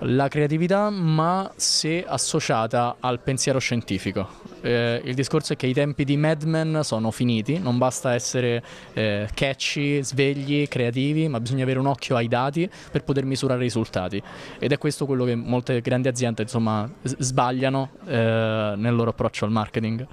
la creatività ma se associata al pensiero scientifico. Eh, il discorso è che i tempi di Mad Men sono finiti, non basta essere eh, catchy, svegli, creativi, ma bisogna avere un occhio ai dati per poter misurare i risultati. Ed è questo quello che molte grandi aziende insomma, s- sbagliano eh, nel loro approccio al marketing.